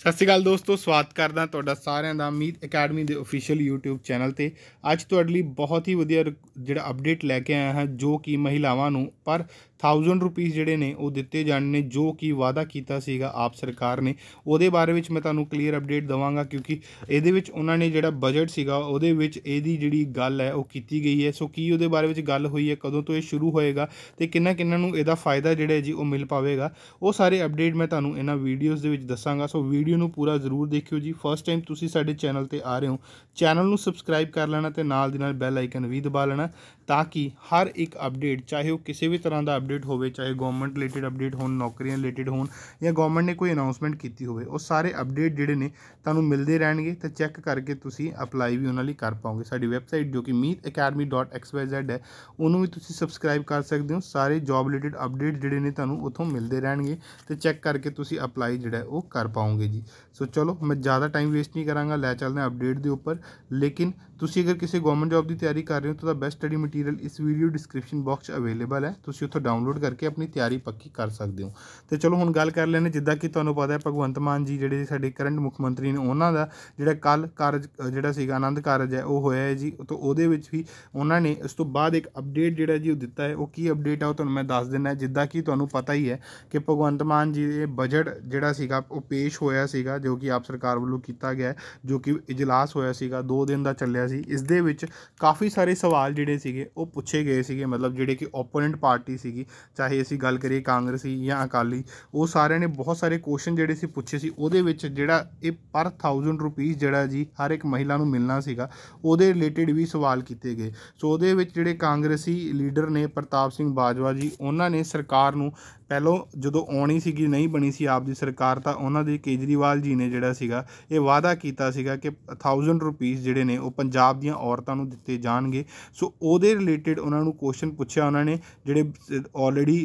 ਸਤਿ ਸ਼੍ਰੀ ਅਕਾਲ ਦੋਸਤੋ ਸਵਾਗਤ ਕਰਦਾ ਤੁਹਾਡਾ ਸਾਰਿਆਂ ਦਾ ਅਮੀਤ ਅਕੈਡਮੀ ਦੇ ਅਫੀਸ਼ੀਅਲ YouTube ਚੈਨਲ ਤੇ ਅੱਜ ਤੁਹਾਡੇ ਲਈ ਬਹੁਤ ਹੀ ਵਧੀਆ ਜਿਹੜਾ ਅਪਡੇਟ ਲੈ ਕੇ ਆਇਆ ਹਾਂ ਜੋ ਕਿ ਮਹਿਲਾਵਾਂ ਨੂੰ ਪਰ 1000 ਰੁਪਏ ਜਿਹੜੇ ਨੇ ਉਹ ਦਿੱਤੇ ਜਾਣ ਨੇ ਜੋ ਕਿ ਵਾਅਦਾ ਕੀਤਾ ਸੀਗਾ ਆਪ ਸਰਕਾਰ ਨੇ ਉਹਦੇ ਬਾਰੇ ਵਿੱਚ ਮੈਂ ਤੁਹਾਨੂੰ ਕਲੀਅਰ ਅਪਡੇਟ ਦਵਾਂਗਾ ਕਿਉਂਕਿ ਇਹਦੇ ਵਿੱਚ ਉਹਨਾਂ ਨੇ ਜਿਹੜਾ ਬਜਟ ਸੀਗਾ ਉਹਦੇ ਵਿੱਚ ਇਹਦੀ ਜਿਹੜੀ ਗੱਲ ਹੈ ਉਹ ਕੀਤੀ ਗਈ ਹੈ ਸੋ ਕੀ ਉਹਦੇ ਬਾਰੇ ਵਿੱਚ ਗੱਲ ਹੋਈ ਹੈ ਕਦੋਂ ਤੋਂ ਇਹ ਸ਼ੁਰੂ ਹੋਏਗਾ ਤੇ ਕਿੰਨਾ ਕਿੰਨਾ ਨੂੰ ਇਹਦਾ ਫਾਇਦਾ ਜਿਹੜਾ ਜੀ ਉਹ ਮਿਲ ਪਾਵੇਗਾ ਉਹ ਸਾਰੇ ਅਪਡੇਟ ਮੈਂ ਤੁਹਾਨੂੰ ਇਹਨਾਂ ਵੀਡੀਓਜ਼ ਦੇ ਵਿੱਚ ਦੱਸਾਂਗਾ ਸੋ ਵੀਡੀਓ ਨੂੰ ਪੂਰਾ ਜ਼ਰੂਰ ਦੇਖਿਓ ਜੀ ਫਸਟ ਟਾਈਮ ਤੁਸੀਂ ਸਾਡੇ ਚੈਨਲ ਤੇ ਆ ਰਹੇ ਹੋ ਚੈਨਲ ਨੂੰ ਸਬਸਕ੍ਰਾਈਬ ਕਰ ਲੈਣਾ ਤੇ ਨਾਲ ਦੀ ਨਾਲ ਬੈਲ ਆਈਕਨ ਵੀ ਦਬਾ ਲੈਣਾ ਤਾਂ ਕਿ ਹਰ ਇੱਕ ਅਪਡੇਟ ਚਾਹੇ ਉਹ ਕਿਸੇ ਵੀ ਤਰ੍ਹਾਂ ਦਾ ਅਪਡੇਟ ਹੋਵੇ ਚਾਹੇ ਗਵਰਨਮੈਂਟ ਰਿਲੇਟਡ ਅਪਡੇਟ ਹੋਣ ਨੌਕਰੀਆਂ ਰਿਲੇਟਡ ਹੋਣ ਜਾਂ ਗਵਰਨਮੈਂਟ ਨੇ ਕੋਈ ਅਨਾਉਂਸਮੈਂਟ ਕੀਤੀ ਹੋਵੇ ਉਹ ਸਾਰੇ ਅਪਡੇਟ ਜਿਹੜੇ ਨੇ ਤੁਹਾਨੂੰ ਮਿਲਦੇ ਰਹਿਣਗੇ ਤੇ ਚੈੱਕ ਕਰਕੇ ਤੁਸੀਂ ਅਪਲਾਈ ਵੀ ਉਹਨਾਂ ਲਈ ਕਰ ਪਾਓਗੇ ਸਾਡੀ ਵੈਬਸਾਈਟ ਜੋ ਕਿ meetacademy.xyz ਹੈ ਉਹਨੂੰ ਵੀ ਤੁਸੀਂ ਸਬਸਕ੍ਰਾਈਬ ਕਰ ਸਕਦੇ ਹੋ ਸਾਰੇ ਜੌਬ ਰਿਲੇਟਡ ਅਪਡੇਟ ਜਿਹੜੇ ਨੇ ਤੁਹਾਨੂੰ ਉੱਥੋਂ ਮਿਲਦੇ ਰਹਿਣਗੇ ਤੇ ਚੈੱਕ ਕਰਕੇ ਤੁਸੀਂ ਅਪਲਾਈ ਜਿਹੜਾ ਉਹ ਕਰ ਪਾਓਗੇ ਜੀ ਸੋ ਚਲੋ ਮੈਂ ਜ਼ਿਆਦਾ ਟਾਈਮ ਵੇਸਟ ਨਹੀਂ ਕਰਾਂਗਾ ਲੈ ਚੱਲਦੇ ਹਾਂ ਅਪਡੇਟ ਦੇ ਉੱਪਰ ਲੇਕਿਨ ਤੁਸੀਂ ਅਗਰ ਕਿਸੇ ਗਵਰਨਮੈਂਟ ਜੌਬ ਦੀ ਤਿਆਰੀ ਕਰ ਰਹੇ ਹੋ ਤਾਂ ਬੈਸਟ ਸਟੱਡੀ ਮਟੀਰੀਅਲ ਮਟੀਰੀਅਲ ਇਸ ਵੀਡੀਓ ਡਿਸਕ੍ਰਿਪਸ਼ਨ ਬਾਕਸ 'ਚ ਅਵੇਲੇਬਲ ਹੈ ਤੁਸੀਂ ਉੱਥੋਂ ਡਾਊਨਲੋਡ ਕਰਕੇ ਆਪਣੀ ਤਿਆਰੀ ਪੱਕੀ ਕਰ ਸਕਦੇ ਹੋ ਤੇ ਚਲੋ ਹੁਣ ਗੱਲ ਕਰ ਲੈਣੇ ਜਿੱਦਾਂ ਕਿ ਤੁਹਾਨੂੰ ਪਤਾ ਹੈ ਭਗਵੰਤ ਮਾਨ ਜੀ ਜਿਹੜੇ ਸਾਡੇ ਕਰੰਟ ਮੁੱਖ ਮੰਤਰੀ ਨੇ ਉਹਨਾਂ ਦਾ ਜਿਹੜਾ ਕੱਲ ਕਾਰਜ ਜਿਹੜਾ ਸੀਗਾ ਆਨੰਦ ਕਾਰਜ ਹੈ ਉਹ ਹੋਇਆ ਹੈ ਜੀ ਤੋਂ ਉਹਦੇ ਵਿੱਚ ਵੀ ਉਹਨਾਂ ਨੇ ਉਸ ਤੋਂ ਬਾਅਦ ਇੱਕ ਅਪਡੇਟ ਜਿਹੜਾ ਜੀ ਉਹ ਦਿੱਤਾ ਹੈ ਉਹ ਕੀ ਅਪਡੇਟ ਆ ਉਹ ਤੁਹਾਨੂੰ ਮੈਂ ਦੱਸ ਦਿੰਦਾ ਜਿੱਦਾਂ ਕਿ ਤੁਹਾਨੂੰ ਪਤਾ ਹੀ ਹੈ ਕਿ ਭਗਵੰਤ ਮਾਨ ਜੀ ਦੇ ਬਜਟ ਜਿਹੜਾ ਸੀਗਾ ਉਹ ਪੇਸ਼ ਹੋਇਆ ਸੀਗਾ ਜੋ ਕਿ ਆਪ ਸਰਕਾਰ ਵੱਲੋਂ ਕੀਤਾ ਗਿਆ ਜੋ ਕਿ ਇਜਲਾਸ ਹੋਇਆ ਸੀਗਾ 2 ਦਿਨ ਦਾ ਚੱਲਿਆ ਸੀ ਇਸ ਦੇ ਵਿੱਚ ਕਾਫੀ ਸਾਰੇ ਸਵਾਲ ਜਿਹੜੇ ਸੀਗੇ ਉਹ ਪੁੱਛੇ ਗਏ ਸੀਗੇ ਮਤਲਬ ਜਿਹੜੇ ਕਿ ਓਪੋਨੈਂਟ ਪਾਰਟੀ ਸੀਗੀ ਚਾਹੇ ਅਸੀਂ ਗੱਲ ਕਰੀਏ ਕਾਂਗਰਸੀ ਜਾਂ ਅਕਾਲੀ ਉਹ ਸਾਰਿਆਂ ਨੇ ਬਹੁਤ ਸਾਰੇ ਕੁਐਸਚਨ ਜਿਹੜੇ ਸੀ ਪੁੱਛੇ ਸੀ ਉਹਦੇ ਵਿੱਚ ਜਿਹੜਾ ਇਹ ਪਰ 1000 ਰੁਪਏ ਜਿਹੜਾ ਜੀ ਹਰ ਇੱਕ ਮਹਿਲਾ ਨੂੰ ਮਿਲਣਾ ਸੀਗਾ ਉਹਦੇ ਰਿਲੇਟਡ ਵੀ ਸਵਾਲ ਕੀਤੇ ਗਏ ਸੋ ਉਹਦੇ ਵਿੱਚ ਜਿਹੜੇ ਕਾਂਗਰਸੀ ਲੀਡਰ ਨੇ ਪ੍ਰਤਾਪ ਸਿੰਘ ਬਾਜਵਾ ਜੀ ਉਹਨਾਂ ਨੇ ਸਰਕਾਰ ਨੂੰ ਪਹਿਲਾਂ ਜਦੋਂ ਆਉਣੀ ਸੀਗੀ ਨਹੀਂ ਬਣੀ ਸੀ ਆਪ ਦੀ ਸਰਕਾਰ ਤਾਂ ਉਹਨਾਂ ਦੇ ਕੇਜਰੀਵਾਲ ਜੀ ਨੇ ਜਿਹੜਾ ਸੀਗਾ ਇਹ ਵਾਅਦਾ ਕੀਤਾ ਸੀਗਾ ਕਿ 1000 ਰੁਪੀਸ ਜਿਹੜੇ ਨੇ ਉਹ ਪੰਜਾਬ ਦੀਆਂ ਔਰਤਾਂ ਨੂੰ ਦਿੱਤੇ ਜਾਣਗੇ ਸੋ ਉਹਦੇ ਰਿਲੇਟਡ ਉਹਨਾਂ ਨੂੰ ਕੁਐਸਚਨ ਪੁੱਛਿਆ ਉਹਨਾਂ ਨੇ ਜਿਹੜੇ ਆਲਰੇਡੀ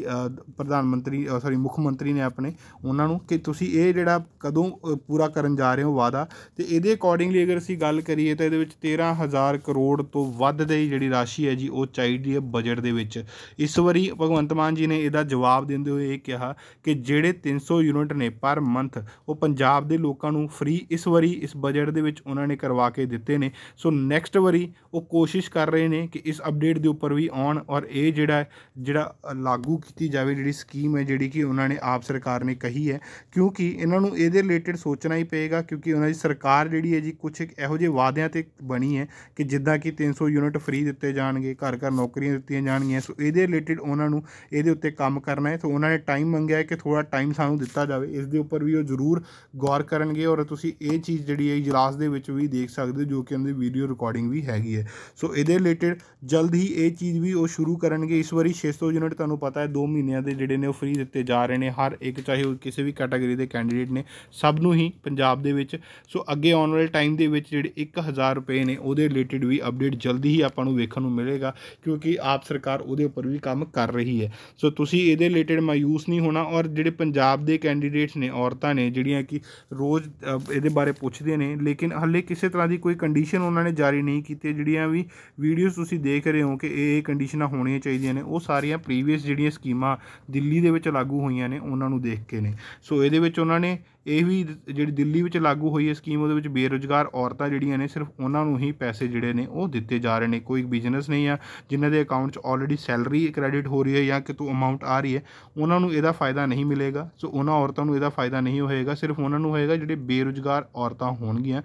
ਪ੍ਰਧਾਨ ਮੰਤਰੀ ਸੌਰੀ ਮੁੱਖ ਮੰਤਰੀ ਨੇ ਆਪਣੇ ਉਹਨਾਂ ਨੂੰ ਕਿ ਤੁਸੀਂ ਇਹ ਜਿਹੜਾ ਕਦੋਂ ਪੂਰਾ ਕਰਨ ਜਾ ਰਹੇ ਹੋ ਵਾਅਦਾ ਤੇ ਇਹਦੇ ਅਕੋਰਡਿੰਗਲੀ ਅਗਰ ਅਸੀਂ ਗੱਲ ਕਰੀਏ ਤਾਂ ਇਹਦੇ ਵਿੱਚ 13000 ਕਰੋੜ ਤੋਂ ਵੱਧ ਦੀ ਜਿਹੜੀ ਰਾਸ਼ੀ ਹੈ ਜੀ ਉਹ ਚਾਹੀਦੀ ਹੈ ਬਜਟ ਦੇ ਵਿੱਚ ਇਸ ਵਾਰੀ ਭਗਵੰਤ ਮਾਨ ਜੀ ਨੇ ਇਹਦਾ ਜਵਾਬ ਦਿੰਦੇ ਹੋਏ ਇਹ ਕਿਹਾ ਕਿ ਜਿਹੜੇ 300 ਯੂਨਿਟ ਨੇ ਪਰ ਮੰਥ ਉਹ ਪੰਜਾਬ ਦੇ ਲੋਕਾਂ ਨੂੰ ਫ੍ਰੀ ਇਸ ਵਾਰੀ ਇਸ ਬਜਟ ਦੇ ਵਿੱਚ ਉਹਨਾਂ ਨੇ ਕਰਵਾ ਕੇ ਦਿੱਤੇ ਨੇ ਸੋ ਨੈਕਸਟ ਵਾਰੀ ਉਹ ਕੋਸ਼ਿਸ਼ ਕਰ ਰਹੇ ਨੇ ਕਿ ਇਸ ਅਪਡੇਟ ਦੇ ਉੱਪਰ ਵੀ ਆਉਣ ਔਰ ਇਹ ਜਿਹੜਾ ਜਿਹੜਾ ਲਾਗੂ ਕੀਤੀ ਜਾਵੇ ਜਿਹੜੀ ਸਕੀਮ ਹੈ ਜਿਹੜੀ ਕਿ ਉਹਨਾਂ ਨੇ ਆਪ ਸਰਕਾਰ ਨੇ ਕਹੀ ਹੈ ਕਿਉਂਕਿ ਇਹਨਾਂ ਨੂੰ ਇਹਦੇ ਰਿਲੇਟਡ ਸੋਚਣਾ ਹੀ ਪਏਗਾ ਕਿਉਂਕਿ ਉਹਨਾਂ ਦੀ ਸਰਕਾਰ ਜਿਹੜੀ ਹੈ ਜੀ ਕੁਝ ਇਹੋ ਜਿਹੇ ਵਾਅਦਿਆਂ ਤੇ ਬਣੀ ਹੈ ਕਿ ਜਿੱਦਾਂ ਕਿ 300 ਯੂਨਿਟ ਫ੍ਰੀ ਦਿੱਤੇ ਜਾਣਗੇ ਘਰ ਘਰ ਨੌਕਰੀਆਂ ਦਿੱਤੀਆਂ ਜਾਣਗੀਆਂ ਸੋ ਇਹਦੇ ਰਿਲੇਟਡ ਉਹਨਾਂ ਨੂੰ ਇਹਦੇ ਉੱਤੇ ਕੰਮ ਕਰਨਾ ਹੈ ਸੋ ਉਹਨਾਂ ਨੇ ਟਾਈਮ ਮੰਗਿਆ ਹੈ ਕਿ ਥੋੜਾ ਟਾਈਮ ਸਾਨੂੰ ਦਿੱਤਾ ਜਾਵੇ ਇਸ ਦੇ ਉੱਪਰ ਵੀ ਉਹ ਜ਼ਰੂਰ ਗੌਰ ਕਰਨਗੇ ਔਰ ਤੁਸੀਂ ਇਹ ਚੀਜ਼ ਜਿਹੜੀ ਹੈ ਇਜਲਾਸ ਦੇ ਵਿੱਚ ਵੀ ਦੇਖ ਸਕਦੇ ਹੋ ਜੋ ਕਿ ਉਹਨਾਂ ਦੀ ਵੀਡੀਓ ਰਿਕਾਰਡਿੰਗ ਵੀ ਹੈਗੀ ਹੈ ਸੋ ਇਹਦੇ ਰਿਲੇਟਡ ਜਲਦ ਹੀ ਇਹ ਚੀਜ਼ ਵੀ ਉਹ ਸ਼ੁਰੂ ਕਰਨਗੇ ਇਸ ਵਾਰੀ 600 ਯੂਨਿਟ ਤੁਹਾਨੂੰ ਪਤਾ ਹੈ 2 ਮਹੀਨਿਆਂ ਦੇ ਜਿਹੜੇ ਨੇ ਉਹ ਫ੍ਰੀ ਦਿੱਤੇ ਜਾ ਰਹੇ ਨੇ ਹਰ ਇੱਕ ਚਾਹੇ ਉਹ ਕਿਸੇ ਵੀ ਕੈਟਾਗਰੀ ਦੇ ਕੈਂਡੀਡੇਟ ਨੇ ਸਭ ਨੂੰ ਹੀ ਪੰਜਾਬ ਦੇ ਵਿੱਚ ਸੋ ਅੱਗੇ ਆਉਣ ਵਾਲੇ ਟਾਈਮ ਦੇ ਵਿੱਚ ਜਿਹੜੇ 1000 ਰੁਪਏ ਨੇ ਉਹਦੇ ਰਿਲੇਟਡ ਵੀ ਅਪਡੇਟ ਜਲਦੀ ਹੀ ਆਪਾਂ ਨੂੰ ਵੇਖਣ ਨੂੰ ਮਿਲੇਗਾ ਕਿਉਂਕਿ ਆਪ ਸਰਕਾਰ ਉਹਦੇ ਉੱਪਰ ਵੀ ਕੰਮ ਕਰ ਰਹੀ ਹੈ ਸੋ ਤੁਸੀਂ ਇਹਦੇ ਰਿਲੇਟਡ ਮਾਇੂਸ ਨਹੀਂ ਹੋਣਾ ਔਰ ਜਿਹੜੇ ਪੰਜਾਬ ਦੇ ਕੈਂਡੀਡੇਟਸ ਨੇ ਔਰਤਾਂ ਨੇ ਜਿਹੜੀਆਂ ਕਿ ਰੋਜ਼ ਇਹਦੇ ਬਾਰੇ ਪੁੱਛਦੇ ਨੇ ਲੇਕਿਨ ਹੱਲੇ ਕਿਸੇ ਤਰ੍ਹਾਂ ਦੀ ਕੋਈ ਕੰਡੀਸ਼ਨ ਉਹਨਾਂ ਨੇ ਜਾਰੀ ਨਹੀਂ ਕੀਤੀ ਜਿਹੜੀਆਂ ਵੀ ਵੀਡੀਓਜ਼ ਤੁਸੀਂ ਦੇਖ ਰਹੇ ਹੋ ਕਿ ਇਹ ਇਹ ਕੰਡੀਸ਼ਨਾਂ ਹੋਣੀਆਂ ਚਾਹੀਦੀਆਂ ਨੇ ਉਹ ਸਾਰੀਆਂ ਪ੍ਰੀਵੀਅਸ ਜਿਹੜੀਆਂ ਸਕੀਮਾਂ ਦਿੱਲੀ ਦੇ ਵਿੱਚ ਲਾਗੂ ਹੋਈਆਂ ਨੇ ਉਹਨਾਂ ਨੂੰ ਦੇਖ ਕੇ ਨੇ ਸੋ ਇਹਦੇ ਵਿੱਚ ਉਹਨਾਂ ਨੇ ਇਹ ਵੀ ਜਿਹੜੀ ਦਿੱਲੀ ਵਿੱਚ ਲਾਗੂ ਹੋਈ ਹੈ ਸਕੀਮ ਉਹਦੇ ਵਿੱਚ ਬੇਰੋਜ਼ਗਾਰ ਔਰਤਾਂ ਜਿਹੜੀਆਂ ਨੇ ਸਿਰਫ ਉਹਨਾਂ ਨੂੰ ਹੀ ਪੈਸੇ ਜਿਹੜੇ ਨੇ ਉਹ ਦਿੱਤੇ ਜਾ ਰਹੇ ਨੇ ਕੋਈ ਬਿਜ਼ਨਸ ਨਹੀਂ ਆ ਜਿਨ੍ਹਾਂ ਦੇ ਅਕਾਊਂਟ 'ਚ ਆਲਰੇਡੀ ਸੈਲਰੀ ਕ੍ਰੈਡਿਟ ਹੋ ਰਹੀ ਹੈ ਜਾਂ ਕਿ ਤੂੰ ਅਮਾਉਂਟ ਆ ਰਹੀ ਹੈ ਉਹਨਾਂ ਨੂੰ ਇਹਦਾ ਫਾਇਦਾ ਨਹੀਂ ਮਿਲੇਗਾ ਸੋ ਉਹਨਾਂ ਔਰਤਾਂ ਨੂੰ ਇਹਦਾ ਫਾਇਦਾ ਨਹੀਂ ਹੋਏਗਾ ਸਿਰਫ ਉਹਨਾਂ ਨੂੰ ਹੋਏਗਾ ਜਿਹੜੇ ਬੇਰੋਜ਼ਗਾਰ ਔਰਤਾਂ ਹੋਣਗੀਆਂ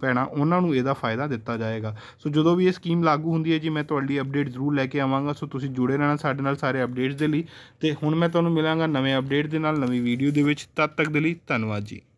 ਭੈਣਾ ਉਹਨਾਂ ਨੂੰ ਇਹਦਾ ਫਾਇਦਾ ਦਿੱਤਾ ਜਾਏਗਾ ਸੋ ਜਦੋਂ ਵੀ ਇਹ ਸਕੀਮ ਲਾਗੂ ਹੁੰਦੀ ਹੈ ਜੀ ਮੈਂ ਤੁਹਾਡੇ ਲਈ ਅਪਡੇਟ ਜ਼ਰੂਰ ਲੈ ਕੇ ਆਵਾਂਗਾ ਸੋ ਤੁਸੀਂ ਜੁੜੇ ਰਹਿਣਾ ਸਾਡੇ ਨਾਲ ਸਾਰੇ ਅਪਡੇਟਸ ਦੇ ਲਈ ਤੇ ਹੁਣ ਮੈਂ ਤੁਹਾਨੂੰ ਮਿਲਾਂਗਾ ਨਵੇਂ ਅਪਡੇਟ ਦੇ ਨਾਲ ਨਵੀਂ ਵੀਡੀਓ ਦੇ ਵਿੱਚ ਤਦ ਤੱਕ ਦੇ ਲਈ ਧੰਨਵਾਦ technology.